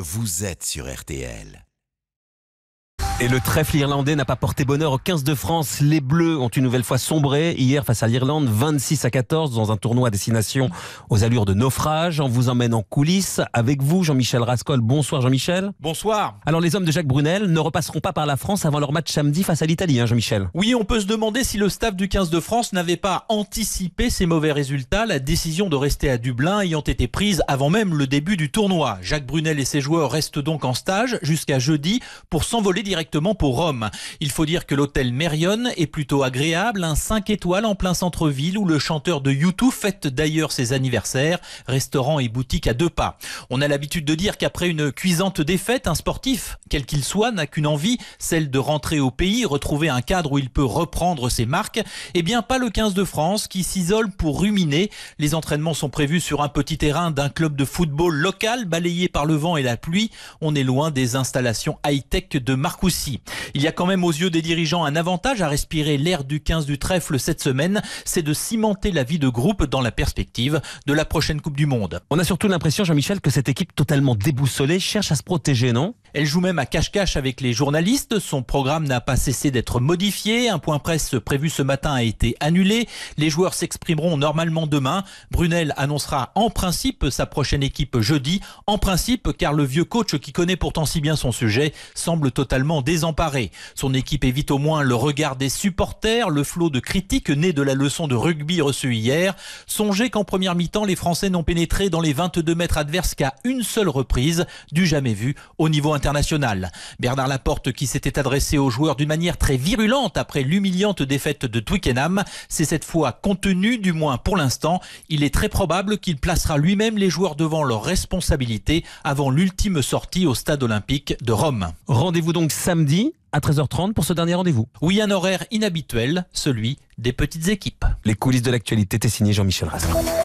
Vous êtes sur RTL. Et le trèfle irlandais n'a pas porté bonheur au 15 de France. Les Bleus ont une nouvelle fois sombré hier face à l'Irlande, 26 à 14 dans un tournoi à destination aux allures de naufrage. On vous emmène en coulisses avec vous, Jean-Michel Rascol. Bonsoir, Jean-Michel. Bonsoir. Alors les hommes de Jacques Brunel ne repasseront pas par la France avant leur match samedi face à l'Italie, hein, Jean-Michel. Oui, on peut se demander si le staff du 15 de France n'avait pas anticipé ces mauvais résultats, la décision de rester à Dublin ayant été prise avant même le début du tournoi. Jacques Brunel et ses joueurs restent donc en stage jusqu'à jeudi pour s'envoler directement pour Rome. Il faut dire que l'hôtel Merion est plutôt agréable, un 5 étoiles en plein centre-ville où le chanteur de YouTube fête d'ailleurs ses anniversaires, restaurant et boutique à deux pas. On a l'habitude de dire qu'après une cuisante défaite, un sportif, quel qu'il soit, n'a qu'une envie, celle de rentrer au pays, retrouver un cadre où il peut reprendre ses marques. Eh bien, pas le 15 de France qui s'isole pour ruminer. Les entraînements sont prévus sur un petit terrain d'un club de football local balayé par le vent et la pluie. On est loin des installations high-tech de Marcoussis. Il y a quand même aux yeux des dirigeants un avantage à respirer l'air du 15 du trèfle cette semaine, c'est de cimenter la vie de groupe dans la perspective de la prochaine Coupe du Monde. On a surtout l'impression, Jean-Michel, que cette équipe totalement déboussolée cherche à se protéger, non elle joue même à cache-cache avec les journalistes. Son programme n'a pas cessé d'être modifié. Un point presse prévu ce matin a été annulé. Les joueurs s'exprimeront normalement demain. Brunel annoncera en principe sa prochaine équipe jeudi. En principe, car le vieux coach qui connaît pourtant si bien son sujet semble totalement désemparé. Son équipe évite au moins le regard des supporters, le flot de critiques né de la leçon de rugby reçue hier. Songez qu'en première mi-temps, les Français n'ont pénétré dans les 22 mètres adverses qu'à une seule reprise, du jamais vu au niveau international. Bernard Laporte qui s'était adressé aux joueurs d'une manière très virulente après l'humiliante défaite de Twickenham, c'est cette fois contenu du moins pour l'instant. Il est très probable qu'il placera lui-même les joueurs devant leurs responsabilités avant l'ultime sortie au stade olympique de Rome. Rendez-vous donc samedi à 13h30 pour ce dernier rendez-vous. Oui, un horaire inhabituel, celui des petites équipes. Les coulisses de l'actualité étaient signé Jean-Michel Razin.